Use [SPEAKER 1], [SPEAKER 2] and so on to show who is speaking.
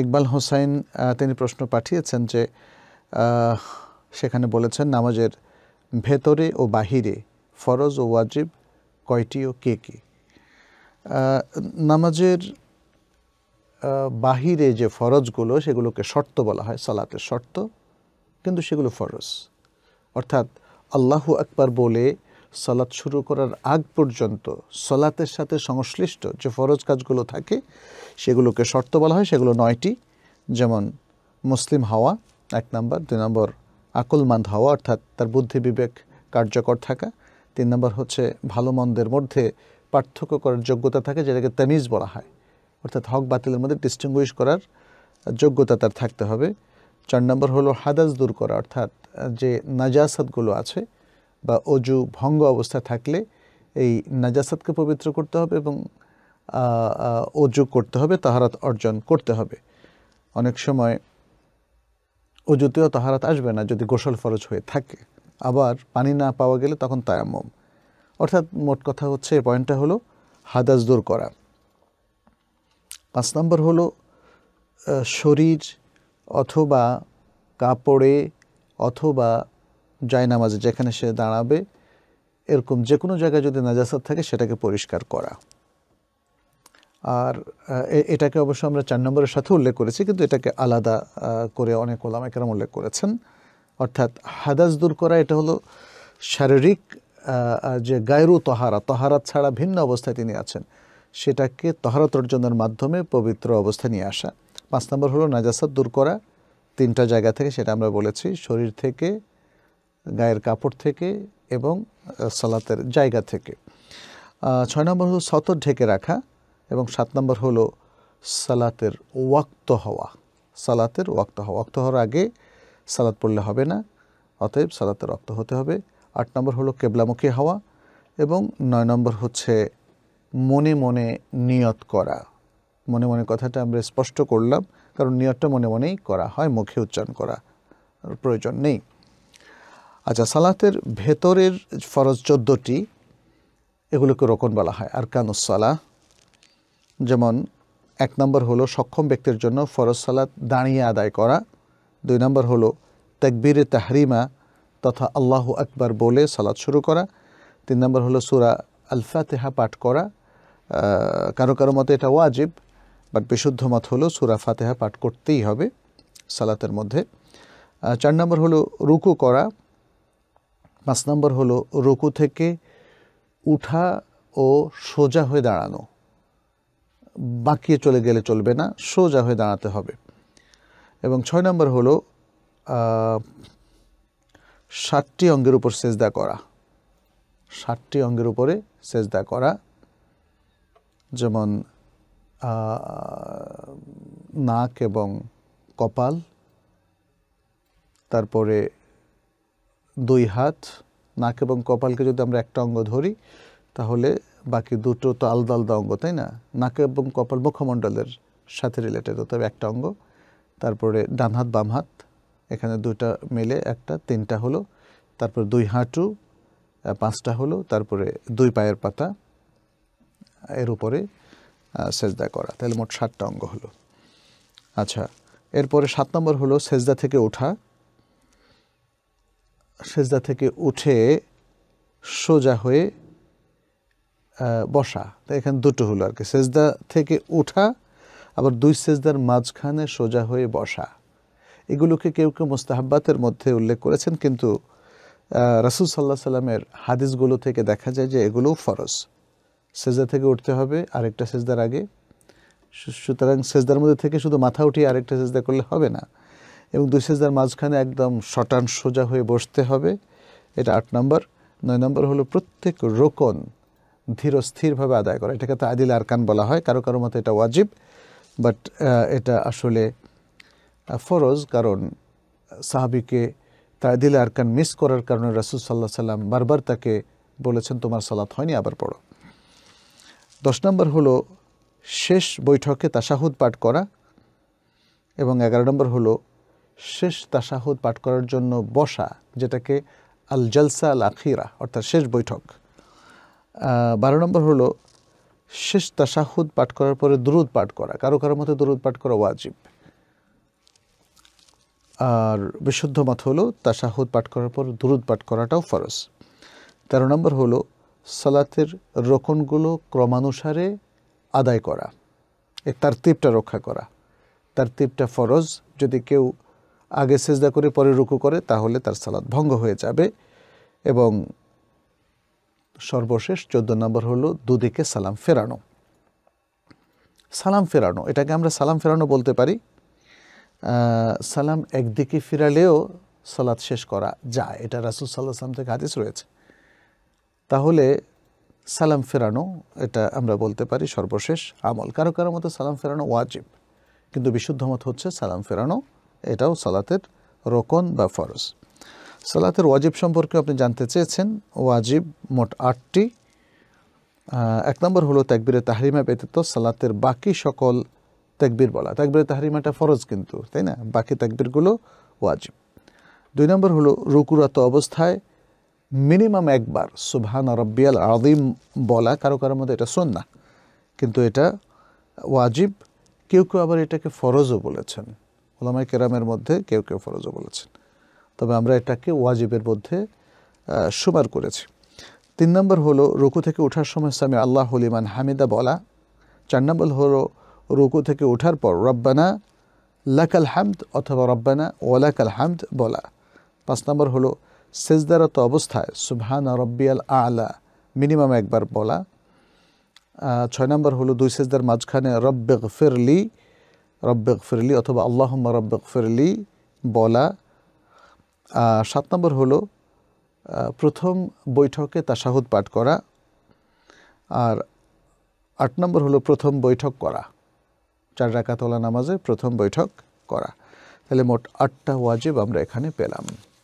[SPEAKER 1] ইকবাল হোসাইন তিনি প্রশ্ন পাঠিয়েছেন যে সেখানে বলেছেন নামাজের ভেতরে ও বাহিরে ফরজ ও ওয়াজিব কয়টি ও কে কে নামাজের বাহিরে যে ফরজগুলো সেগুলোকে শর্ত বলা হয় সালাতের শর্ত কিন্তু সেগুলো ফরজ অর্থাৎ আল্লাহু আকবার বলে সালাত শুরু করার আগ পর্যন্ত সলাতের সাথে সংশ্লিষ্ট যে ফরজ কাজগুলো থাকে সেগুলোকে শর্ত বলা হয় সেগুলো নয়টি যেমন মুসলিম হওয়া এক নম্বর দুই নম্বর আকলমান্দ হওয়া অর্থাৎ তার বুদ্ধি বিবেক কার্যকর থাকা তিন নম্বর হচ্ছে ভালো মন্দের মধ্যে পার্থক্য করার যোগ্যতা থাকে যেটাকে তামিজ বলা হয় অর্থাৎ হক বাতিলের মধ্যে ডিস্টিংগুইশ করার যোগ্যতা তার থাকতে হবে চার নম্বর হলো হাদাস দূর করা অর্থাৎ যে নাজাসাদগুলো আছে বা অজু ভঙ্গ অবস্থা থাকলে এই নাজাসাতকে পবিত্র করতে হবে এবং অজু করতে হবে তাহারাত অর্জন করতে হবে অনেক সময় অজুতেও তাহারাত আসবে না যদি গোসল ফরজ হয়ে থাকে আবার পানি না পাওয়া গেলে তখন তায়ামম অর্থাৎ মোট কথা হচ্ছে পয়েন্টটা হলো হাদাস দূর করা পাঁচ নম্বর হলো শরীর অথবা কাপড়ে অথবা নামাজে যেখানে সে দাঁড়াবে এরকম যে কোনো জায়গায় যদি নাজাসাত থাকে সেটাকে পরিষ্কার করা আর এটাকে অবশ্য আমরা চার নম্বরের সাথে উল্লেখ করেছি কিন্তু এটাকে আলাদা করে অনেক ওলামা কেরাম উল্লেখ করেছেন অর্থাৎ হাদাস দূর করা এটা হলো শারীরিক যে গায়রু তহারা তহারাত ছাড়া ভিন্ন অবস্থায় তিনি আছেন সেটাকে তহারত অর্জনের মাধ্যমে পবিত্র অবস্থা নিয়ে আসা পাঁচ নম্বর হলো নাজাসাত দূর করা তিনটা জায়গা থেকে সেটা আমরা বলেছি শরীর থেকে গায়ের কাপড় থেকে এবং সালাতের জায়গা থেকে ছয় নম্বর হলো সতর ঢেকে রাখা এবং সাত নম্বর হলো সালাতের ওয়াক্ত হওয়া সালাতের ওয়াক্ত হওয়া ওয়াক্ত হওয়ার আগে সালাত পড়লে হবে না অতএব সালাতের রক্ত হতে হবে আট নম্বর হলো কেবলামুখী হওয়া এবং নয় নম্বর হচ্ছে মনে মনে নিয়ত করা মনে মনে কথাটা আমরা স্পষ্ট করলাম কারণ নিয়তটা মনে মনেই করা হয় মুখে উচ্চারণ করা প্রয়োজন নেই আচ্ছা সালাতের ভেতরের ফরজ চোদ্দোটি এগুলোকে রোকন বলা হয় সালা যেমন এক নম্বর হলো সক্ষম ব্যক্তির জন্য ফরজ সালাত দাঁড়িয়ে আদায় করা দুই নম্বর হলো তেকবির তাহরিমা তথা আল্লাহু আকবার বলে সালাত শুরু করা তিন নম্বর হলো সুরা আলফাতেহা পাঠ করা কারো কারো মতে এটা ওয়াজিব বাট বিশুদ্ধ মত হলো সুরা ফাতেহা পাঠ করতেই হবে সালাতের মধ্যে চার নম্বর হলো রুকু করা পাঁচ নম্বর হলো রুকু থেকে উঠা ও সোজা হয়ে দাঁড়ানো বাঁকিয়ে চলে গেলে চলবে না সোজা হয়ে দাঁড়াতে হবে এবং ছয় নম্বর হলো ষাটটি অঙ্গের উপর সেজদা করা ষাটটি অঙ্গের উপরে সেজদা করা যেমন নাক এবং কপাল তারপরে দুই হাত নাক এবং কপালকে যদি আমরা একটা অঙ্গ ধরি তাহলে বাকি দুটো তো আলাদা আলাদা অঙ্গ তাই না নাক এবং কপাল মুখমণ্ডলের সাথে রিলেটেড তবে একটা অঙ্গ তারপরে ডান হাত বাম হাত এখানে দুইটা মিলে একটা তিনটা হলো তারপর দুই হাঁটু পাঁচটা হলো তারপরে দুই পায়ের পাতা এর উপরে সেজদা করা তাহলে মোট সাতটা অঙ্গ হলো আচ্ছা এরপরে সাত নম্বর হলো সেজদা থেকে ওঠা সেজদা থেকে উঠে সোজা হয়ে বসা এখানে দুটো হলো আর কি সেজদা থেকে উঠা আবার দুই সেজদার মাঝখানে সোজা হয়ে বসা এগুলোকে কেউ কেউ মোস্তাহাব্বাতের মধ্যে উল্লেখ করেছেন কিন্তু রাসুল সাল্লাহ সাল্লামের হাদিসগুলো থেকে দেখা যায় যে এগুলোও ফরজ সেজদা থেকে উঠতে হবে আরেকটা সেজদার আগে সুতরাং সেজদার মধ্যে থেকে শুধু মাথা উঠিয়ে আরেকটা সেজদা করলে হবে না এবং দুই সেজদার মাঝখানে একদম শটান সোজা হয়ে বসতে হবে এটা আট নম্বর নয় নম্বর হলো প্রত্যেক রোকন ধীর স্থিরভাবে আদায় করা এটাকে আদিল আরকান বলা হয় কারো কারো মতে এটা ওয়াজিব বাট এটা আসলে ফরজ কারণ সাহাবিকে আদিল আরকান মিস করার কারণে রাসুল সাল্লাহ সাল্লাম বারবার তাকে বলেছেন তোমার সালাত হয়নি আবার পড়ো দশ নম্বর হলো শেষ বৈঠকে তাসাহুদ পাঠ করা এবং এগারো নম্বর হলো শেষ তাসাহুদ পাঠ করার জন্য বসা যেটাকে আল জলসা আল আখিরা অর্থাৎ শেষ বৈঠক বারো নম্বর হল শেষ তাসাহুদ পাঠ করার পরে দুরুদ পাঠ করা কারো কারো মতে দুরুদ পাঠ করা ওয়াজিব আর বিশুদ্ধ মত হলো তাসাহুদ পাঠ করার পর দুরুদ পাঠ করাটাও ফরজ তেরো নম্বর হলো সালাতের রোকনগুলো ক্রমানুসারে আদায় করা এ তার রক্ষা করা তার ফরজ যদি কেউ আগে সেজদা করে পরে রুকু করে তাহলে তার সালাদ ভঙ্গ হয়ে যাবে এবং সর্বশেষ চোদ্দ নম্বর হলো দুদিকে সালাম ফেরানো সালাম ফেরানো এটাকে আমরা সালাম ফেরানো বলতে পারি সালাম একদিকে ফিরালেও সালাদ শেষ করা যায় এটা রাসুল সাল্লাহ সালাম থেকে হাদিস রয়েছে তাহলে সালাম ফেরানো এটা আমরা বলতে পারি সর্বশেষ আমল কারো কারো মতো সালাম ফেরানো ওয়াজিব কিন্তু বিশুদ্ধ মত হচ্ছে সালাম ফেরানো এটাও সালাতের রোকন বা ফরজ সালাতের ওয়াজিব সম্পর্কে আপনি জানতে চেয়েছেন ওয়াজিব মোট আটটি এক নম্বর হলো তাকবিরে তাহরিমা ব্যতীত সালাতের বাকি সকল ত্যাগবীর বলা ত্যাগবীর তাহরিমাটা ফরজ কিন্তু তাই না বাকি ত্যাগবীরগুলো ওয়াজিব দুই নম্বর হলো রুকুরাত অবস্থায় মিনিমাম একবার সুবহান রব্বিয়াল আদিম বলা কারো কারোর মধ্যে এটা শোন না কিন্তু এটা ওয়াজিব কেউ কেউ আবার এটাকে ফরজও বলেছেন ওলামাই কেরামের মধ্যে কেউ কেউ ফরজও বলেছেন তবে আমরা এটাকে ওয়াজিবের মধ্যে সুমার করেছি তিন নম্বর হলো রুকু থেকে ওঠার সময় স্বামী আল্লাহ হলিমান হামিদা বলা চার নম্বর হলো রুকু থেকে ওঠার পর রব্বানা লাকাল হামদ অথবা রব্বানা ওয়ালাকাল হামদ বলা পাঁচ নম্বর হলো সেজদারত অবস্থায় সুবহানা রব্বিয়াল আলা মিনিমাম একবার বলা ছয় নম্বর হলো দুই সেজদার মাঝখানে রব্বে ফিরলি রব্বেক ফিরলি অথবা আল্লাহম্মা রব্বেক ফিরলি বলা সাত নম্বর হলো প্রথম বৈঠকে তাসাহুদ পাঠ করা আর আট নম্বর হলো প্রথম বৈঠক করা চার রাকাতলা নামাজে প্রথম বৈঠক করা তাহলে মোট আটটা ওয়াজিব আমরা এখানে পেলাম